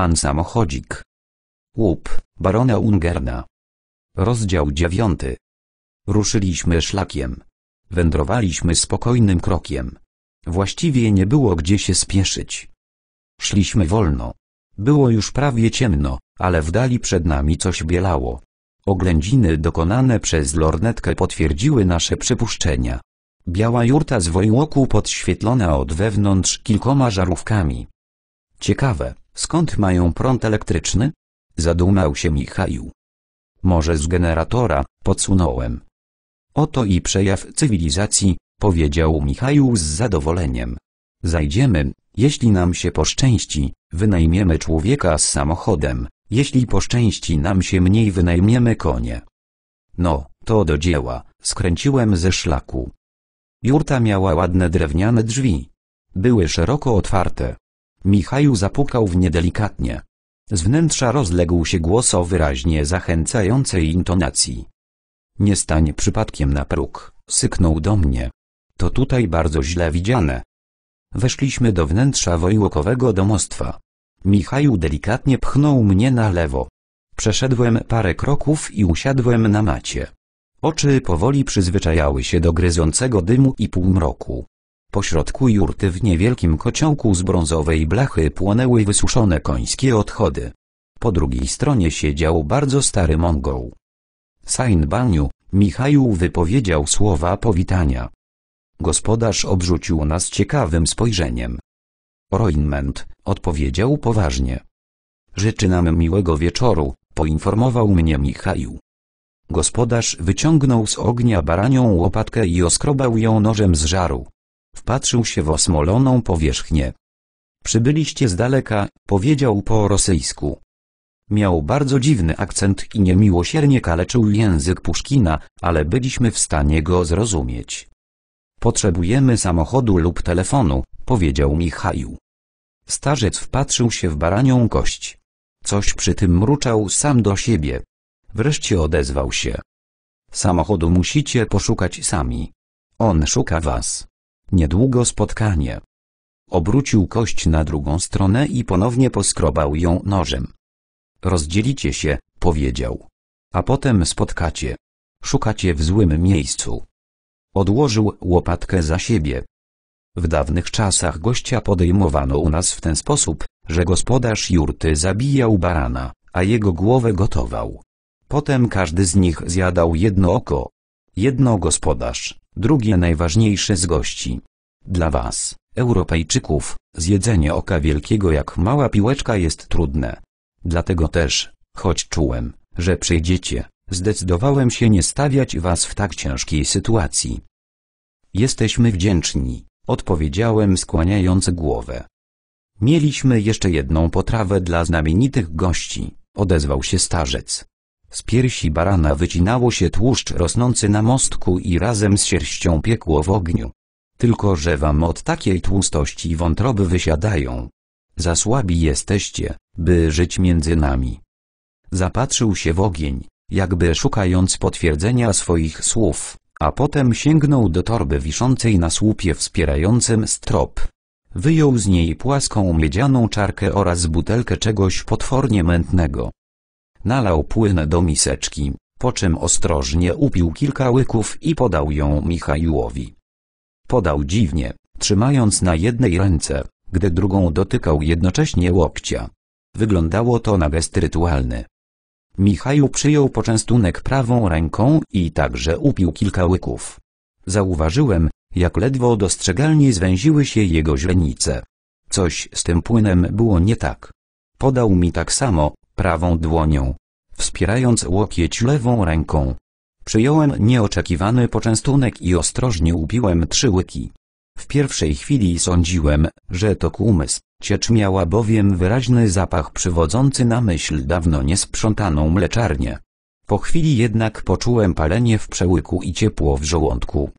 Pan samochodzik. Łup, barona Ungerna. Rozdział dziewiąty. Ruszyliśmy szlakiem. Wędrowaliśmy spokojnym krokiem. Właściwie nie było gdzie się spieszyć. Szliśmy wolno. Było już prawie ciemno, ale w dali przed nami coś bielało. Oględziny dokonane przez lornetkę potwierdziły nasze przypuszczenia. Biała jurta z wojłoku podświetlona od wewnątrz kilkoma żarówkami. Ciekawe, Skąd mają prąd elektryczny? Zadumał się Michał. Może z generatora, podsunąłem. Oto i przejaw cywilizacji, powiedział Michał z zadowoleniem. Zajdziemy, jeśli nam się poszczęści, wynajmiemy człowieka z samochodem, jeśli poszczęści nam się mniej wynajmiemy konie. No, to do dzieła, skręciłem ze szlaku. Jurta miała ładne drewniane drzwi. Były szeroko otwarte. Michaju zapukał w nie delikatnie. Z wnętrza rozległ się głos o wyraźnie zachęcającej intonacji. Nie stań przypadkiem na próg, syknął do mnie. To tutaj bardzo źle widziane. Weszliśmy do wnętrza wojłokowego domostwa. Michaju delikatnie pchnął mnie na lewo. Przeszedłem parę kroków i usiadłem na macie. Oczy powoli przyzwyczajały się do gryzącego dymu i półmroku. Pośrodku jurty w niewielkim kociołku z brązowej blachy płonęły wysuszone końskie odchody. Po drugiej stronie siedział bardzo stary Mongoł. Baniu, Michaju wypowiedział słowa powitania. Gospodarz obrzucił nas ciekawym spojrzeniem. Roinment, odpowiedział poważnie. Życzy nam miłego wieczoru, poinformował mnie Michaju. Gospodarz wyciągnął z ognia baranią łopatkę i oskrobał ją nożem z żaru. Wpatrzył się w osmoloną powierzchnię. Przybyliście z daleka, powiedział po rosyjsku. Miał bardzo dziwny akcent i niemiłosiernie kaleczył język Puszkina, ale byliśmy w stanie go zrozumieć. Potrzebujemy samochodu lub telefonu, powiedział Michał. Starzec wpatrzył się w baranią kość. Coś przy tym mruczał sam do siebie. Wreszcie odezwał się. Samochodu musicie poszukać sami. On szuka was. Niedługo spotkanie. Obrócił kość na drugą stronę i ponownie poskrobał ją nożem. Rozdzielicie się, powiedział. A potem spotkacie. Szukacie w złym miejscu. Odłożył łopatkę za siebie. W dawnych czasach gościa podejmowano u nas w ten sposób, że gospodarz jurty zabijał barana, a jego głowę gotował. Potem każdy z nich zjadał jedno oko. Jedno gospodarz, Drugie najważniejsze z gości. Dla Was, Europejczyków, zjedzenie oka wielkiego jak mała piłeczka jest trudne. Dlatego też, choć czułem, że przyjdziecie, zdecydowałem się nie stawiać Was w tak ciężkiej sytuacji. Jesteśmy wdzięczni, odpowiedziałem skłaniając głowę. Mieliśmy jeszcze jedną potrawę dla znamienitych gości, odezwał się starzec. Z piersi barana wycinało się tłuszcz rosnący na mostku i razem z sierścią piekło w ogniu. Tylko że wam od takiej tłustości wątroby wysiadają. Za słabi jesteście, by żyć między nami. Zapatrzył się w ogień, jakby szukając potwierdzenia swoich słów, a potem sięgnął do torby wiszącej na słupie wspierającym strop. Wyjął z niej płaską miedzianą czarkę oraz butelkę czegoś potwornie mętnego. Nalał płyn do miseczki, po czym ostrożnie upił kilka łyków i podał ją Michajułowi. Podał dziwnie, trzymając na jednej ręce, gdy drugą dotykał jednocześnie łokcia. Wyglądało to na gest rytualny. Michał przyjął poczęstunek prawą ręką i także upił kilka łyków. Zauważyłem, jak ledwo dostrzegalnie zwęziły się jego źrenice. Coś z tym płynem było nie tak. Podał mi tak samo, prawą dłonią, wspierając łokieć lewą ręką. Przyjąłem nieoczekiwany poczęstunek i ostrożnie upiłem trzy łyki. W pierwszej chwili sądziłem, że to kumys, ciecz miała bowiem wyraźny zapach przywodzący na myśl dawno niesprzątaną mleczarnię. Po chwili jednak poczułem palenie w przełyku i ciepło w żołądku.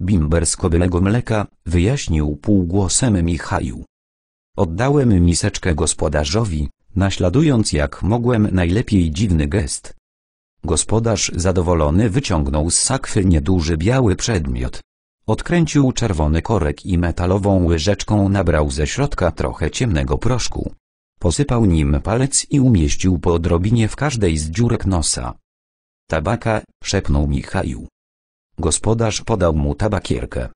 Bimber z kobylego mleka, wyjaśnił półgłosem Michaju. Oddałem miseczkę gospodarzowi, naśladując jak mogłem najlepiej dziwny gest. Gospodarz zadowolony wyciągnął z sakwy nieduży biały przedmiot. Odkręcił czerwony korek i metalową łyżeczką nabrał ze środka trochę ciemnego proszku. Posypał nim palec i umieścił po odrobinie w każdej z dziurek nosa. Tabaka, szepnął Michał. Gospodarz podał mu tabakierkę.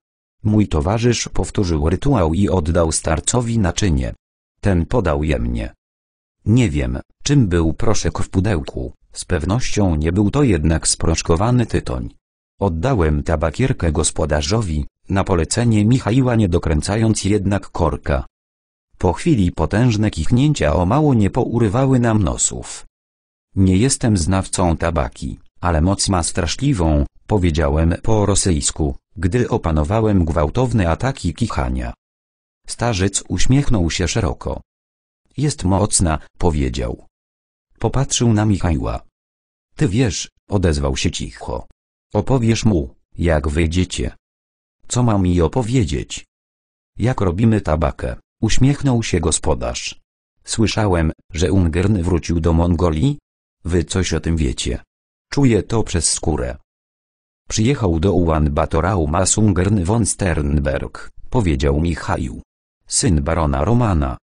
Mój towarzysz powtórzył rytuał i oddał starcowi naczynie. Ten podał je mnie. Nie wiem, czym był proszek w pudełku, z pewnością nie był to jednak sproszkowany tytoń. Oddałem tabakierkę gospodarzowi, na polecenie Michaiła nie dokręcając jednak korka. Po chwili potężne kichnięcia o mało nie pourywały nam nosów. Nie jestem znawcą tabaki, ale moc ma straszliwą, powiedziałem po rosyjsku, gdy opanowałem gwałtowne ataki kichania. Starzec uśmiechnął się szeroko, jest mocna, powiedział. Popatrzył na Michała. Ty wiesz, odezwał się cicho. Opowiesz mu, jak wyjdziecie. Co mam mi opowiedzieć? Jak robimy tabakę? Uśmiechnął się gospodarz. Słyszałem, że Ungern wrócił do Mongolii? Wy coś o tym wiecie. Czuję to przez skórę. Przyjechał do Mas Sungern von Sternberg, powiedział Michał. Syn barona Romana.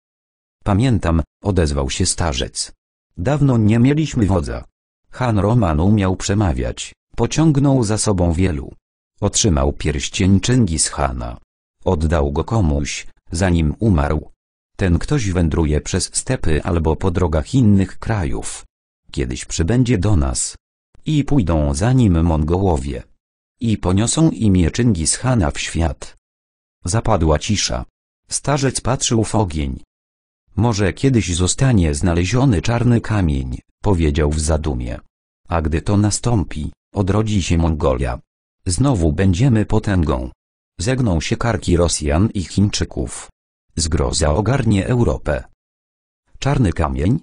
Pamiętam, odezwał się starzec. Dawno nie mieliśmy wodza. Han Roman umiał przemawiać, pociągnął za sobą wielu. Otrzymał pierścień z Hana. Oddał go komuś, zanim umarł. Ten ktoś wędruje przez stepy albo po drogach innych krajów. Kiedyś przybędzie do nas. I pójdą za nim Mongołowie. I poniosą imię z Hana w świat. Zapadła cisza. Starzec patrzył w ogień. Może kiedyś zostanie znaleziony czarny kamień, powiedział w zadumie. A gdy to nastąpi, odrodzi się Mongolia. Znowu będziemy potęgą. Zegną się karki Rosjan i Chińczyków. Zgroza ogarnie Europę. Czarny kamień?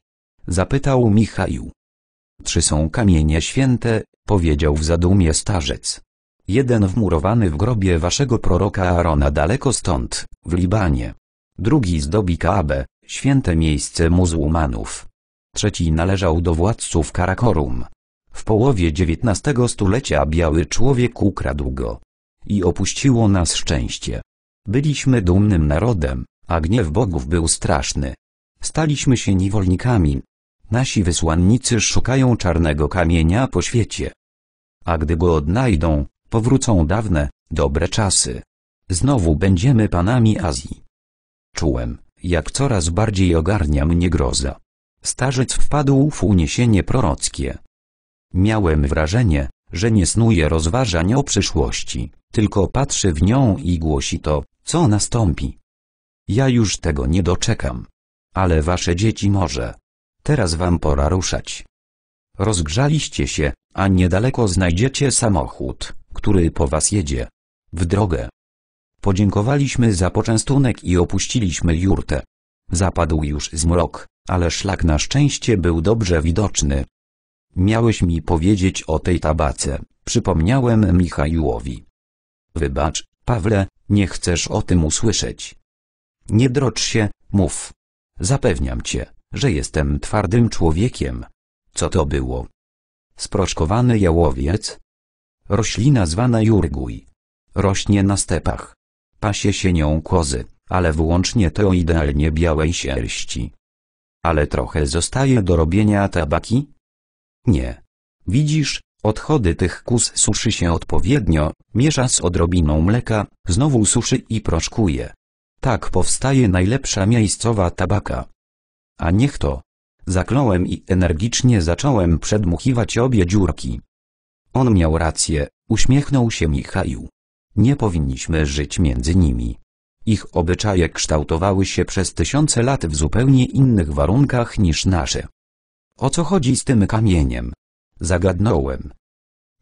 Zapytał Michał. Trzy są kamienie święte, powiedział w zadumie starzec. Jeden wmurowany w grobie waszego proroka Arona daleko stąd, w Libanie. Drugi zdobi Kaabę, Święte miejsce muzułmanów. Trzeci należał do władców Karakorum. W połowie XIX stulecia biały człowiek ukradł go. I opuściło nas szczęście. Byliśmy dumnym narodem, a gniew bogów był straszny. Staliśmy się niewolnikami. Nasi wysłannicy szukają czarnego kamienia po świecie. A gdy go odnajdą, powrócą dawne, dobre czasy. Znowu będziemy panami Azji. Czułem, jak coraz bardziej ogarnia mnie groza. Starzec wpadł w uniesienie prorockie. Miałem wrażenie, że nie snuje rozważań o przyszłości, tylko patrzy w nią i głosi to, co nastąpi. Ja już tego nie doczekam. Ale wasze dzieci może. Teraz wam pora ruszać. Rozgrzaliście się, a niedaleko znajdziecie samochód, który po was jedzie. W drogę. Podziękowaliśmy za poczęstunek i opuściliśmy jurtę. Zapadł już zmrok, ale szlak na szczęście był dobrze widoczny. Miałeś mi powiedzieć o tej tabace, przypomniałem Michałowi. Wybacz, Pawle, nie chcesz o tym usłyszeć. Nie drocz się, mów. Zapewniam cię, że jestem twardym człowiekiem. Co to było? Sproszkowany jałowiec? Roślina zwana jurguj. Rośnie na stepach. Pasie się nią kozy, ale wyłącznie te o idealnie białej sierści. Ale trochę zostaje do robienia tabaki? Nie. Widzisz, odchody tych kus suszy się odpowiednio, miesza z odrobiną mleka, znowu suszy i proszkuje. Tak powstaje najlepsza miejscowa tabaka. A niech to. Zakląłem i energicznie zacząłem przedmuchiwać obie dziurki. On miał rację, uśmiechnął się Michał. Nie powinniśmy żyć między nimi. Ich obyczaje kształtowały się przez tysiące lat w zupełnie innych warunkach niż nasze. O co chodzi z tym kamieniem? Zagadnąłem.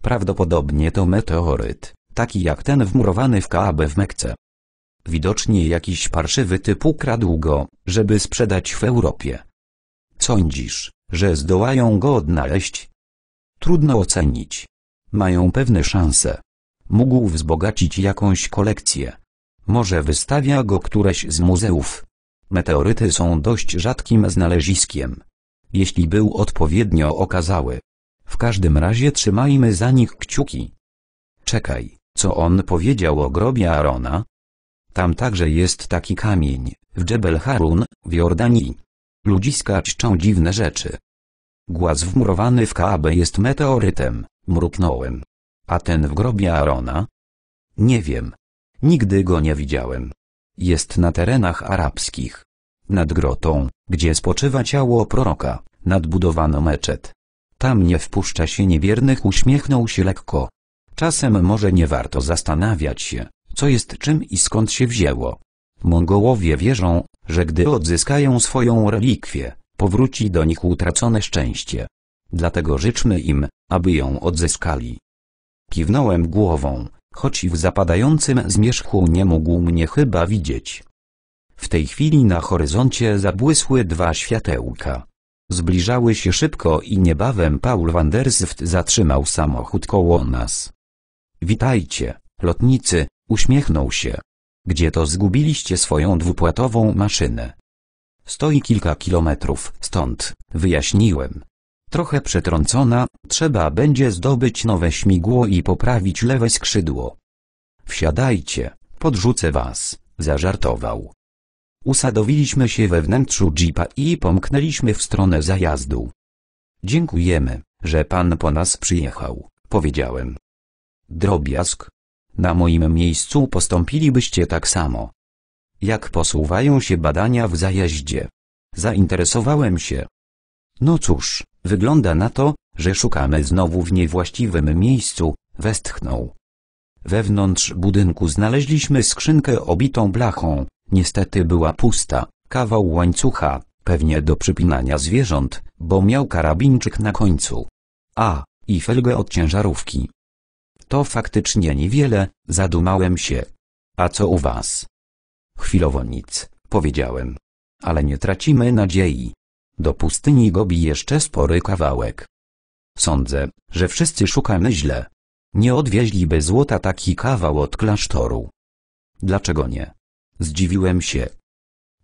Prawdopodobnie to meteoryt, taki jak ten wmurowany w Kaabę w Mekce. Widocznie jakiś parszywy typ ukradł go, żeby sprzedać w Europie. Sądzisz, że zdołają go odnaleźć? Trudno ocenić. Mają pewne szanse. Mógł wzbogacić jakąś kolekcję. Może wystawia go któreś z muzeów. Meteoryty są dość rzadkim znaleziskiem. Jeśli był odpowiednio okazały. W każdym razie trzymajmy za nich kciuki. Czekaj, co on powiedział o grobie Arona? Tam także jest taki kamień, w Jebel Harun, w Jordanii. Ludziska czczą dziwne rzeczy. Głaz wmurowany w Kaabę jest meteorytem, mruknąłem. A ten w grobie Arona? Nie wiem. Nigdy go nie widziałem. Jest na terenach arabskich. Nad grotą, gdzie spoczywa ciało proroka, nadbudowano meczet. Tam nie wpuszcza się niewiernych uśmiechnął się lekko. Czasem może nie warto zastanawiać się, co jest czym i skąd się wzięło. Mongołowie wierzą, że gdy odzyskają swoją relikwię, powróci do nich utracone szczęście. Dlatego życzmy im, aby ją odzyskali. Kiwnąłem głową, choć w zapadającym zmierzchu nie mógł mnie chyba widzieć. W tej chwili na horyzoncie zabłysły dwa światełka. Zbliżały się szybko i niebawem Paul van der Zift zatrzymał samochód koło nas. Witajcie, lotnicy, uśmiechnął się. Gdzie to zgubiliście swoją dwupłatową maszynę? Stoi kilka kilometrów stąd, wyjaśniłem, trochę przetrącona, trzeba będzie zdobyć nowe śmigło i poprawić lewe skrzydło. Wsiadajcie, podrzucę was, zażartował. Usadowiliśmy się we wnętrzu jeepa i pomknęliśmy w stronę zajazdu. Dziękujemy, że pan po nas przyjechał, powiedziałem. Drobiazg. Na moim miejscu postąpilibyście tak samo. Jak posuwają się badania w zajeździe? Zainteresowałem się, no cóż, wygląda na to, że szukamy znowu w niewłaściwym miejscu, westchnął. Wewnątrz budynku znaleźliśmy skrzynkę obitą blachą, niestety była pusta, kawał łańcucha, pewnie do przypinania zwierząt, bo miał karabinczyk na końcu. A, i felgę od ciężarówki. To faktycznie niewiele, zadumałem się. A co u was? Chwilowo nic, powiedziałem. Ale nie tracimy nadziei. Do pustyni gobi jeszcze spory kawałek. Sądzę, że wszyscy szukamy źle. Nie odwieźliby złota taki kawał od klasztoru. Dlaczego nie? Zdziwiłem się.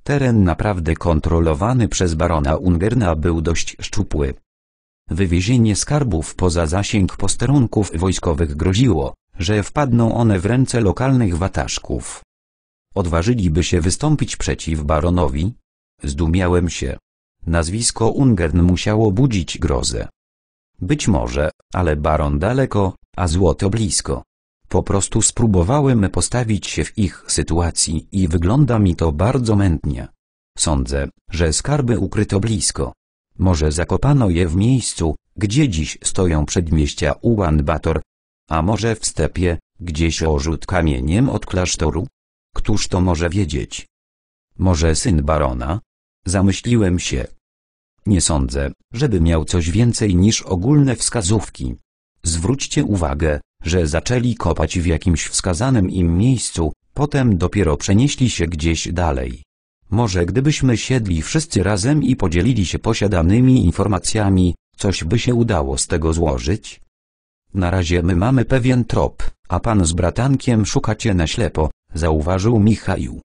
Teren naprawdę kontrolowany przez barona Ungerna był dość szczupły. Wywiezienie skarbów poza zasięg posterunków wojskowych groziło, że wpadną one w ręce lokalnych wataszków. Odważyliby się wystąpić przeciw baronowi? Zdumiałem się. Nazwisko Ungern musiało budzić grozę. Być może, ale baron daleko, a złoto blisko. Po prostu spróbowałem postawić się w ich sytuacji i wygląda mi to bardzo mętnie. Sądzę, że skarby ukryto blisko. Może zakopano je w miejscu, gdzie dziś stoją przedmieścia Ulan Bator, a może w stepie, gdzieś orzut kamieniem od klasztoru? Któż to może wiedzieć? Może syn barona, Zamyśliłem się. Nie sądzę, żeby miał coś więcej niż ogólne wskazówki. Zwróćcie uwagę, że zaczęli kopać w jakimś wskazanym im miejscu, potem dopiero przenieśli się gdzieś dalej. Może gdybyśmy siedli wszyscy razem i podzielili się posiadanymi informacjami, coś by się udało z tego złożyć? Na razie my mamy pewien trop, a pan z bratankiem szukacie na ślepo, zauważył Michał.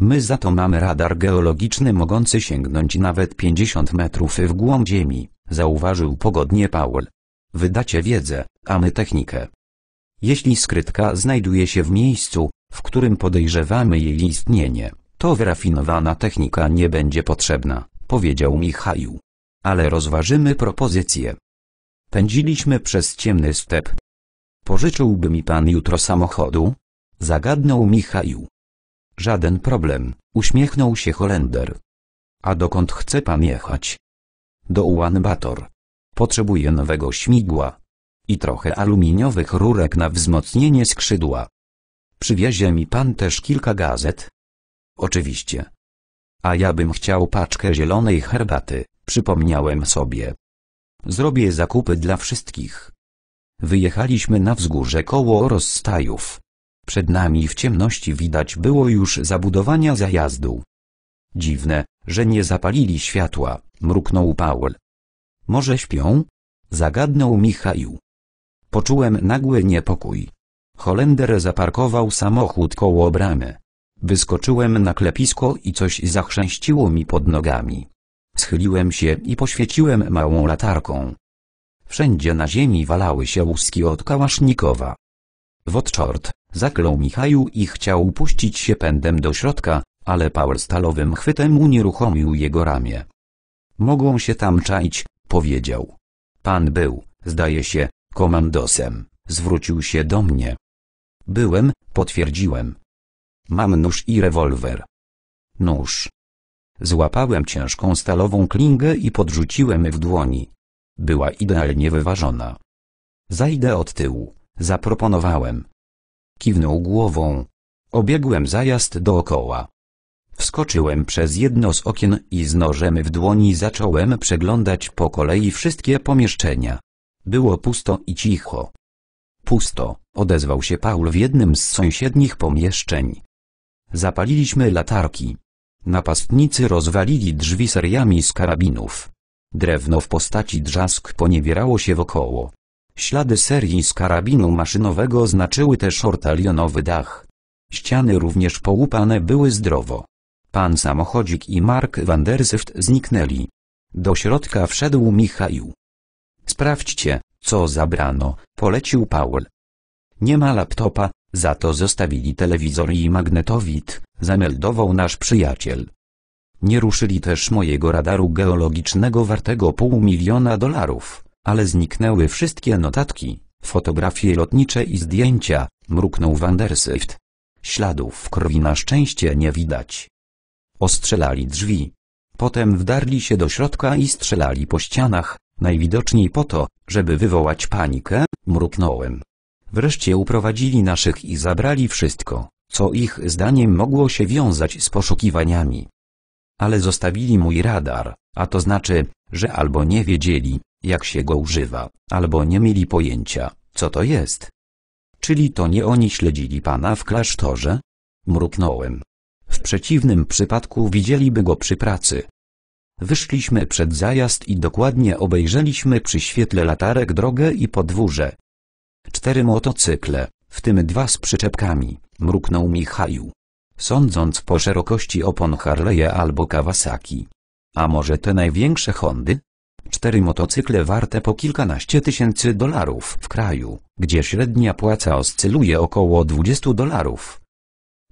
My za to mamy radar geologiczny mogący sięgnąć nawet 50 metrów w głąb Ziemi, zauważył pogodnie Paul. Wydacie wiedzę, a my technikę. Jeśli skrytka znajduje się w miejscu, w którym podejrzewamy jej istnienie, to wyrafinowana technika nie będzie potrzebna, powiedział Michał. Ale rozważymy propozycję. Pędziliśmy przez ciemny step. Pożyczyłby mi pan jutro samochodu? Zagadnął Michał. Żaden problem, uśmiechnął się Holender. A dokąd chce pan jechać? Do Ulan Bator. Potrzebuję nowego śmigła. I trochę aluminiowych rurek na wzmocnienie skrzydła. Przywiezie mi pan też kilka gazet? Oczywiście. A ja bym chciał paczkę zielonej herbaty, przypomniałem sobie. Zrobię zakupy dla wszystkich. Wyjechaliśmy na wzgórze koło rozstajów. Przed nami w ciemności widać było już zabudowania zajazdu. Dziwne, że nie zapalili światła, mruknął Paul. Może śpią? Zagadnął Michał. Poczułem nagły niepokój. Holender zaparkował samochód koło bramy. Wyskoczyłem na klepisko i coś zachrzęściło mi pod nogami. Schyliłem się i poświeciłem małą latarką. Wszędzie na ziemi walały się łuski od kałasznikowa. Wodczort, zaklął Michaju i chciał puścić się pędem do środka, ale Paul stalowym chwytem unieruchomił jego ramię. Mogą się tam czaić, powiedział. Pan był, zdaje się, komandosem, zwrócił się do mnie. Byłem, potwierdziłem. Mam nóż i rewolwer. Nóż. Złapałem ciężką stalową klingę i podrzuciłem w dłoni. Była idealnie wyważona. Zajdę od tyłu. Zaproponowałem. Kiwnął głową. Obiegłem zajazd dookoła. Wskoczyłem przez jedno z okien i z nożem w dłoni zacząłem przeglądać po kolei wszystkie pomieszczenia. Było pusto i cicho. Pusto, odezwał się Paul w jednym z sąsiednich pomieszczeń. Zapaliliśmy latarki. Napastnicy rozwalili drzwi seriami z karabinów. Drewno w postaci drzask poniewierało się wokoło. Ślady serii z karabinu maszynowego znaczyły też ortalionowy dach. Ściany również połupane były zdrowo. Pan samochodzik i Mark van der zniknęli. Do środka wszedł Michał. Sprawdźcie, co zabrano, polecił Paul. Nie ma laptopa, za to zostawili telewizor i magnetowid, zameldował nasz przyjaciel. Nie ruszyli też mojego radaru geologicznego wartego pół miliona dolarów ale zniknęły wszystkie notatki, fotografie lotnicze i zdjęcia, mruknął Vandersyft. Śladów krwi na szczęście nie widać. Ostrzelali drzwi. Potem wdarli się do środka i strzelali po ścianach, najwidoczniej po to, żeby wywołać panikę, mruknąłem. Wreszcie uprowadzili naszych i zabrali wszystko, co ich zdaniem mogło się wiązać z poszukiwaniami. Ale zostawili mój radar, a to znaczy, że albo nie wiedzieli, jak się go używa, albo nie mieli pojęcia, co to jest. Czyli to nie oni śledzili pana w klasztorze? Mruknąłem. W przeciwnym przypadku widzieliby go przy pracy. Wyszliśmy przed zajazd i dokładnie obejrzeliśmy przy świetle latarek drogę i podwórze. Cztery motocykle, w tym dwa z przyczepkami, mruknął Michał. Sądząc po szerokości opon Harley'e albo Kawasaki. A może te największe Hondy? Cztery motocykle warte po kilkanaście tysięcy dolarów w kraju, gdzie średnia płaca oscyluje około 20 dolarów.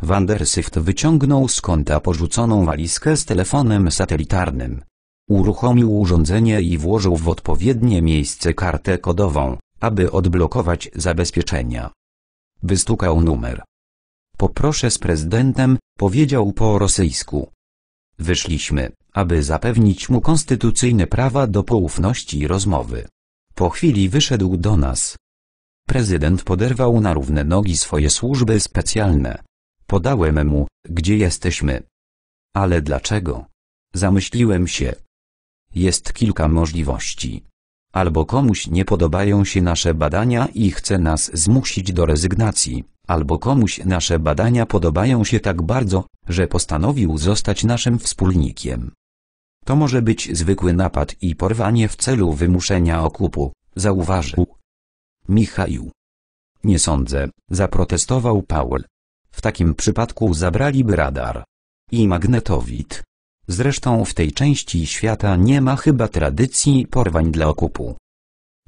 Vandersyft wyciągnął z konta porzuconą walizkę z telefonem satelitarnym. Uruchomił urządzenie i włożył w odpowiednie miejsce kartę kodową, aby odblokować zabezpieczenia. Wystukał numer. Poproszę z prezydentem, powiedział po rosyjsku. Wyszliśmy, aby zapewnić mu konstytucyjne prawa do poufności i rozmowy. Po chwili wyszedł do nas. Prezydent poderwał na równe nogi swoje służby specjalne. Podałem mu, gdzie jesteśmy. Ale dlaczego? Zamyśliłem się. Jest kilka możliwości. Albo komuś nie podobają się nasze badania i chce nas zmusić do rezygnacji, albo komuś nasze badania podobają się tak bardzo, że postanowił zostać naszym wspólnikiem. To może być zwykły napad i porwanie w celu wymuszenia okupu, zauważył. Michał. Nie sądzę, zaprotestował Paul. W takim przypadku zabraliby radar. I magnetowid. Zresztą w tej części świata nie ma chyba tradycji porwań dla okupu.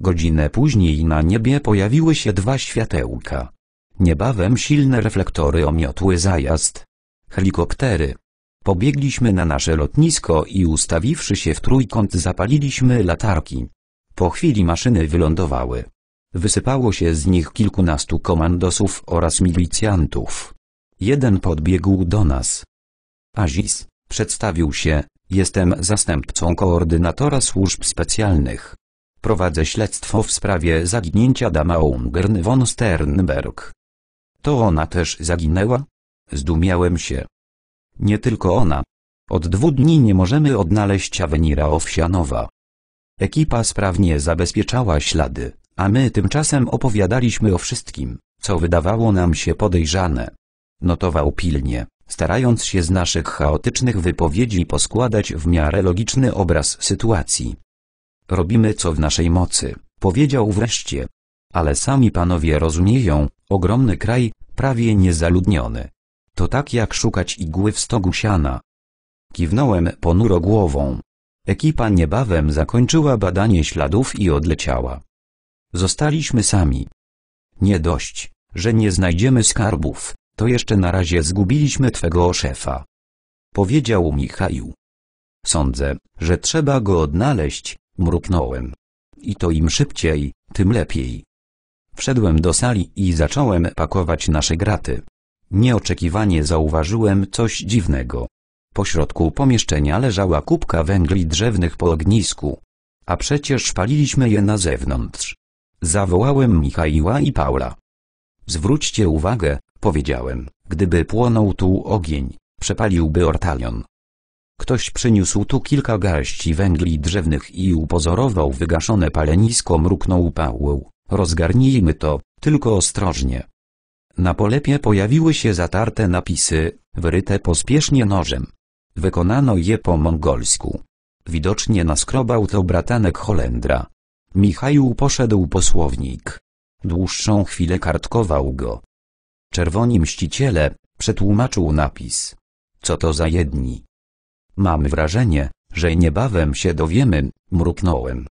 Godzinę później na niebie pojawiły się dwa światełka. Niebawem silne reflektory omiotły zajazd. Helikoptery, Pobiegliśmy na nasze lotnisko i ustawiwszy się w trójkąt zapaliliśmy latarki. Po chwili maszyny wylądowały. Wysypało się z nich kilkunastu komandosów oraz milicjantów. Jeden podbiegł do nas. Aziz, przedstawił się, jestem zastępcą koordynatora służb specjalnych. Prowadzę śledztwo w sprawie zaginięcia Dama Ungern von Sternberg. To ona też zaginęła? Zdumiałem się. Nie tylko ona. Od dwóch dni nie możemy odnaleźć awenira Owsianowa. Ekipa sprawnie zabezpieczała ślady, a my tymczasem opowiadaliśmy o wszystkim, co wydawało nam się podejrzane. Notował pilnie, starając się z naszych chaotycznych wypowiedzi poskładać w miarę logiczny obraz sytuacji. Robimy co w naszej mocy, powiedział wreszcie. Ale sami panowie rozumieją, ogromny kraj, prawie niezaludniony, to tak jak szukać igły w stogu siana. Kiwnąłem ponuro głową. Ekipa niebawem zakończyła badanie śladów i odleciała. Zostaliśmy sami. Nie dość, że nie znajdziemy skarbów, to jeszcze na razie zgubiliśmy twego szefa. Powiedział Michał. Sądzę, że trzeba go odnaleźć, mruknąłem. I to im szybciej, tym lepiej. Wszedłem do sali i zacząłem pakować nasze graty. Nieoczekiwanie zauważyłem coś dziwnego. Pośrodku pomieszczenia leżała kubka węgli drzewnych po ognisku. A przecież paliliśmy je na zewnątrz. Zawołałem Michaiła i Paula. Zwróćcie uwagę, powiedziałem, gdyby płonął tu ogień, przepaliłby ortalion. Ktoś przyniósł tu kilka garści węgli drzewnych i upozorował wygaszone palenisko mruknął Paweł. Rozgarnijmy to, tylko ostrożnie. Na polepie pojawiły się zatarte napisy, wyryte pospiesznie nożem. Wykonano je po mongolsku. Widocznie naskrobał to bratanek Holendra. Michał poszedł po słownik. Dłuższą chwilę kartkował go. Czerwoni mściciele, przetłumaczył napis. Co to za jedni? Mam wrażenie, że niebawem się dowiemy, mruknąłem.